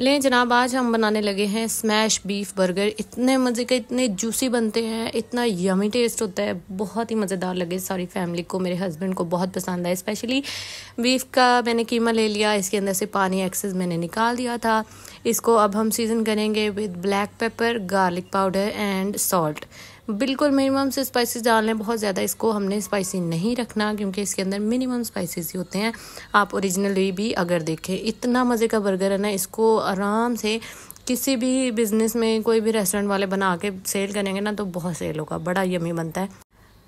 लें जनाब आज हम बनाने लगे हैं स्मैश बीफ बर्गर इतने मज़े के इतने जूसी बनते हैं इतना यमी टेस्ट होता है बहुत ही मज़ेदार लगे सारी फैमिली को मेरे हस्बैंड को बहुत पसंद आया स्पेशली बीफ का मैंने कीमा ले लिया इसके अंदर से पानी एक्सेस मैंने निकाल दिया था इसको अब हम सीजन करेंगे with black pepper garlic powder and salt बिल्कुल मिनिमम से स्पाइसेस डालने बहुत ज़्यादा इसको हमने स्पाइसी नहीं रखना क्योंकि इसके अंदर मिनिमम स्पाइसेस ही होते हैं आप ओरिजिनली भी अगर देखें इतना मज़े का बर्गर है ना इसको आराम से किसी भी बिज़नेस में कोई भी रेस्टोरेंट वाले बना के सेल करेंगे ना तो बहुत सेल होगा बड़ा यमी बनता है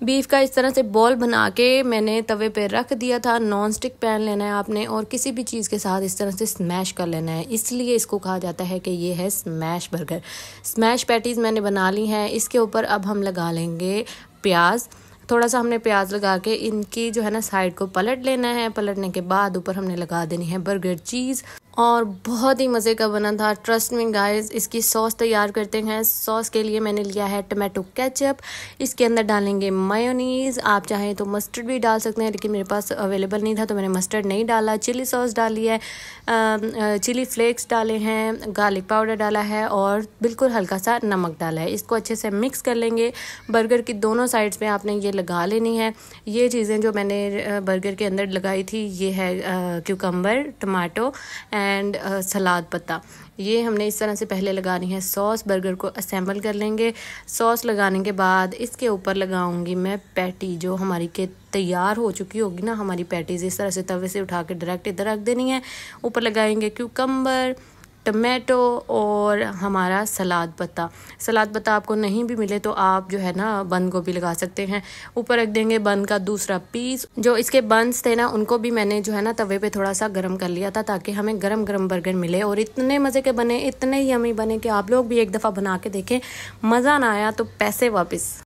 बीफ का इस तरह से बॉल बना के मैंने तवे पे रख दिया था नॉन स्टिक पैन लेना है आपने और किसी भी चीज़ के साथ इस तरह से स्मैश कर लेना है इसलिए इसको कहा जाता है कि ये है स्मैश बर्गर स्मैश पैटीज़ मैंने बना ली हैं इसके ऊपर अब हम लगा लेंगे प्याज़ थोड़ा सा हमने प्याज लगा के इनकी जो है ना साइड को पलट लेना है पलटने के बाद ऊपर हमने लगा देनी है बर्गर चीज़ और बहुत ही मज़े का बना था ट्रस्ट मी गाइस इसकी सॉस तैयार करते हैं सॉस के लिए मैंने लिया है टमाटो केचप इसके अंदर डालेंगे मायोनीज़ आप चाहें तो मस्टर्ड भी डाल सकते हैं लेकिन मेरे पास अवेलेबल नहीं था तो मैंने मस्टर्ड नहीं डाला चिली सॉस डाली है चिली फ्लेक्स डाले हैं गार्लिक पाउडर डाला है और बिल्कुल हल्का सा नमक डाला है इसको अच्छे से मिक्स कर लेंगे बर्गर की दोनों साइड्स में आपने ये लगा लेनी है ये चीज़ें जो मैंने बर्गर के अंदर लगाई थी ये है cucumber tomato and and uh, सलाद पत्ता ये हमने इस तरह से पहले लगानी है सॉस बर्गर को असेंबल कर लेंगे सॉस लगाने के बाद इसके ऊपर लगाऊंगी मैं पैटी जो हमारी के तैयार हो चुकी होगी ना हमारी पैटीज इस तरह से तवे से उठा के डायरेक्ट इधर रख देनी है ऊपर लगाएंगे क्यूकम्बर टमेटो और हमारा सलाद पत्ता सलाद पत्ता आपको नहीं भी मिले तो आप जो है ना बंद गोभी लगा सकते हैं ऊपर रख देंगे बंद का दूसरा पीस जो इसके बंस थे ना उनको भी मैंने जो है ना तवे पे थोड़ा सा गर्म कर लिया था ताकि हमें गर्म गर्म बर्गर मिले और इतने मज़े के बने इतने ही बने कि आप लोग भी एक दफ़ा बना के देखें मज़ा ना आया तो पैसे वापस